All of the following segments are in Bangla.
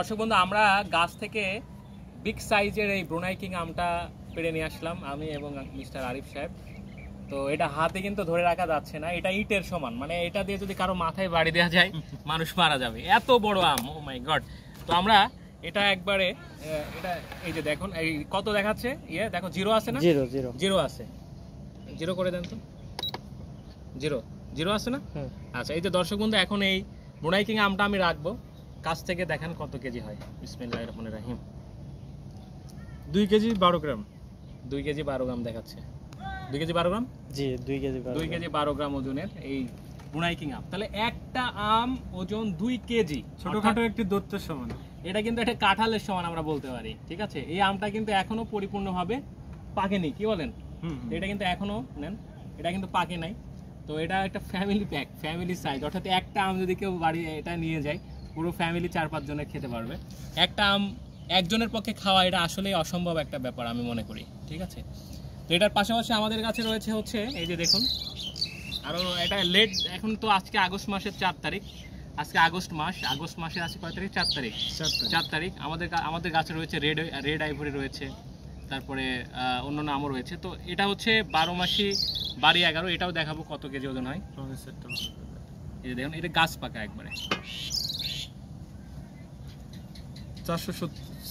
দর্শক বন্ধু আমরা গাছ থেকে বিগ সাইজের এই ব্রোনাই কিং আমটা পেরে নিয়ে আসলাম আমি এবং মিস্টার আরিফ সাহেব তো এটা হাতে কিন্তু ধরে রাখা যাচ্ছে না এটা ইটের সমান মানে এটা দিয়ে যদি কারো মাথায় বাড়ি দেওয়া যায় মানুষ মারা যাবে এত বড় আম ও মাই গড তো আমরা এটা একবারে এটা এই যে দেখুন এই কত দেখাচ্ছে ইয়ে দেখো জিরো আছে না জিরো জিরো জিরো আছে জিরো করে দেন তো জিরো জিরো আছে না আচ্ছা এই যে দর্শক বন্ধু এখন এই ব্রোনাই কিং আমটা আমি রাখবো কাছ থেকে দেখেন কত কেজি হয় বিসমিল্লাহ রহমান রাহিম দুই কেজি বারো গ্রাম দুই কেজি বারো গ্রাম দেখাচ্ছে দুই কেজি বারো গ্রাম জি দুই কেজি দুই কেজি বারো গ্রাম ওজনের এই বুনাইকিং আম তাহলে একটা আম ওজন দুই কেজি ছোটখাটো একটি দৈত্যের সমান এটা কিন্তু একটা কাঁঠালের সমান আমরা বলতে পারি ঠিক আছে এই আমটা কিন্তু এখনো পরিপূর্ণভাবে পাকেনি কি বলেন এটা কিন্তু এখনো নেন এটা কিন্তু পাকে নাই তো এটা একটা ফ্যামিলি প্যাক ফ্যামিলি সাইজ অর্থাৎ একটা আম যদি কেউ বাড়ি এটা নিয়ে যায় পুরো ফ্যামিলি চার পাঁচজনে খেতে পারবে একটা আম একজনের পক্ষে খাওয়া এটা আসলেই অসম্ভব একটা ব্যাপার আমি মনে করি ঠিক আছে তো এটার পাশাপাশি আমাদের কাছে রয়েছে হচ্ছে এই যে দেখুন আরও এটা লেট এখন তো আজকে আগস্ট মাসের চার তারিখ আজকে আগস্ট মাস আগস্ট মাসে আছে কয় তারিখ চার তারিখ চার তারিখ আমাদের আমাদের গাছে রয়েছে রেড রেড আইভরি রয়েছে তারপরে অন্য নামও রয়েছে তো এটা হচ্ছে বারো মাসি বাড়ি এগারো এটাও দেখাবো কত কেজি ওজন হয় এই দেখুন এটা গাছ পাকা একবারে চারশো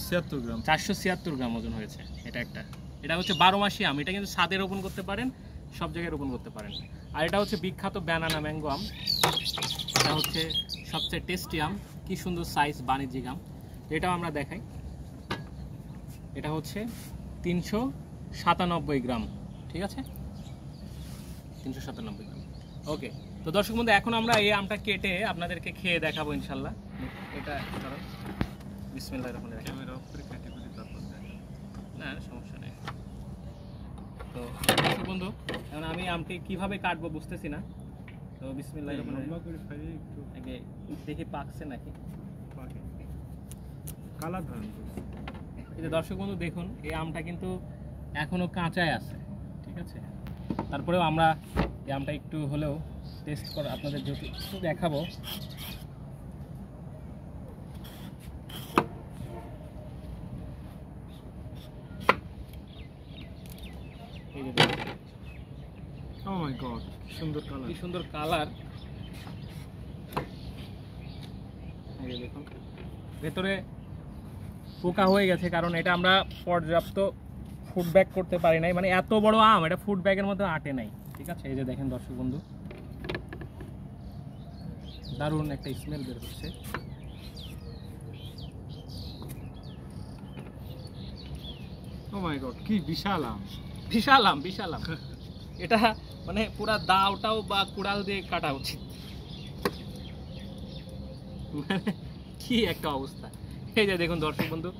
ছিয়াত্তর গ্রাম চারশো ছিয়াত্তর গ্রাম ওজন হয়েছে এটা একটা এটা হচ্ছে বারো মাসি আম এটা কিন্তু সাদে রোপণ করতে পারেন সব জায়গায় রোপণ করতে পারেন আর এটা হচ্ছে বিখ্যাত ব্যানানা ম্যাঙ্গো আম এটা হচ্ছে সবচেয়ে টেস্টি আম কি সুন্দর সাইজ বাণিজ্যিক আম এটাও আমরা দেখাই এটা হচ্ছে তিনশো সাতানব্বই গ্রাম ঠিক আছে তিনশো সাতানব্বই গ্রাম ওকে তো দর্শক বন্ধু এখন আমরা এই আমটা কেটে আপনাদেরকে খেয়ে দেখাবো ইনশাল্লাহ এটা বিসমিল্লাহ করে না সমস্যা নেই তো আমি আমকে কিভাবে কাটবো বুঝতেছি না তো আগে দেখি পাকছে নাকি কালার দর্শক বন্ধু দেখুন এই আমটা কিন্তু এখনও কাঁচায় আছে ঠিক আছে তারপরেও আমরা এই আমটা একটু হলেও টেস্ট করে আপনাদের যেহেতু দেখাবো গড oh সুন্দর কালার সুন্দর কালার ভেতরে পোকা হয়ে গেছে কারণ এটা আমরা পর্যাপ্ত ফুডব্যাক করতে পারি নাই মানে এত বড় আম এটা ফুডব্যাকের মধ্যে আটে নাই ঠিক আছে এই যে দেখেন দর্শক বন্ধু দারুণ একটা স্মেল বের হচ্ছে ও মাই গড কি বিশাল আম বিশালাম বিশালাম এটা মানে পুরা দাওটাও বা কুড়াল দিয়ে কাটা উচিত মানে কি একটা অবস্থা এই যে দেখুন দর্শক বন্ধু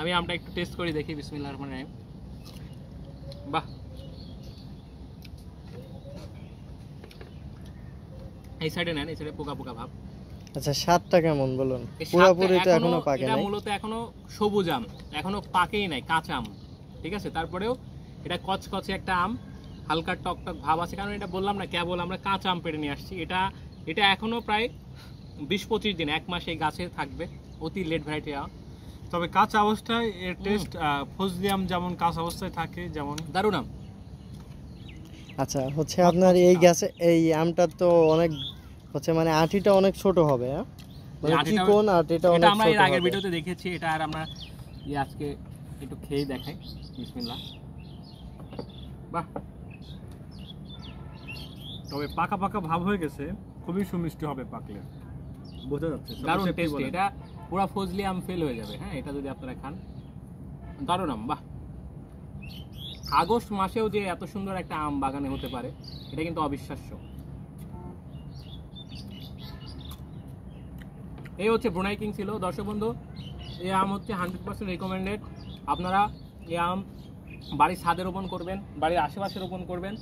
আমি আমটা একটু টেস্ট করি দেখি বিসমিল্লা রহমান রাহিম বাহ এই সাইডে নেন এই সাইডে পোকা পোকা ভাব আচ্ছা স্বাদটা কেমন বলুন পুরোপুরি তো এখনো পাকেনি এটা মূলত এখনো সবুজ আম এখনো পাকেই নাই কাঁচা আম ঠিক আছে তারপরেও এটা কচকচে একটা আম হালকা টকটক ভাব আছে কারণ এটা বললাম না কেবল আমরা কাঁচা আম পেড়ে নিয়ে আসছি এটা এটা এখনও প্রায় বিশ পঁচিশ দিন এক মাসে এই গাছে থাকবে অতি লেট ভ্যারাইটি আম তবে কাঁচা অবস্থায় এর টেস্ট ফজলি আম যেমন কাঁচা অবস্থায় থাকে যেমন দারুণ আম আচ্ছা হচ্ছে আপনার এই আচ্ছা। গাছে এই আমটা তো অনেক হচ্ছে মানে আঁটিটা অনেক ছোট হবে হ্যাঁ? মানে চিকন আঁটিটা অনেক ছোট আমরা এর আগের ভিডিওতে দেখেছি এটা আর আমরা আজকে একটু খেয়ে দেখাই বিসমিল্লাহ বাহ তবে পাকা পাকা ভাব হয়ে গেছে খুবই সুমিষ্টি হবে পাকলে বোঝা যাচ্ছে দারুণ টেস্টি এটা পুরো ফজলি আম ফেল হয়ে যাবে হ্যাঁ এটা যদি আপনারা খান দারুণ আম বাহ আগস্ট মাসেও যে এত সুন্দর একটা আম বাগানে হতে পারে এটা কিন্তু অবিশ্বাস্য এই হচ্ছে ব্রুনাই কিং ছিল দর্শক বন্ধু এই আম হচ্ছে হান্ড্রেড পার্সেন্ট রেকমেন্ডেড আপনারা এই আম বাড়ির ছাদে রোপণ করবেন বাড়ির আশেপাশে রোপণ করবেন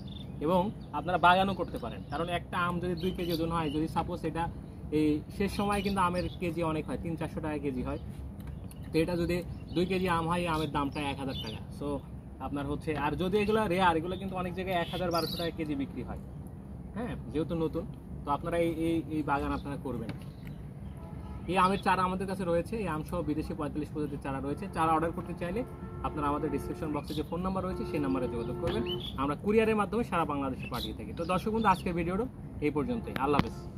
এবং আপনারা বাগানও করতে পারেন কারণ একটা আম যদি দুই কেজি ওজন হয় যদি সাপোজ এটা এই শেষ সময় কিন্তু আমের কেজি অনেক হয় তিন চারশো টাকা কেজি হয় তো এটা যদি দুই কেজি আম হয় আমের দামটা এক হাজার টাকা সো আপনার হচ্ছে আর যদি এগুলো রেয়ার এগুলো কিন্তু অনেক জায়গায় এক হাজার বারোশো টাকা কেজি বিক্রি হয় হ্যাঁ যেহেতু নতুন তো আপনারা এই এই বাগান আপনারা করবেন এই আমের চারা আমাদের কাছে রয়েছে এই আমসহ বিদেশি পঁয়তাল্লিশ প্রজাতির চারা রয়েছে চারা অর্ডার করতে চাইলে আপনারা আমাদের ডিসক্রিপশন বক্সে যে ফোন নাম্বার রয়েছে সেই নাম্বারে যোগাযোগ করবেন আমরা কুরিয়ারের মাধ্যমে সারা বাংলাদেশে পাঠিয়ে থাকি তো দর্শক বন্ধু আজকের ভিডিওটা এই পর্যন্তই আল্লাহ হাফেজ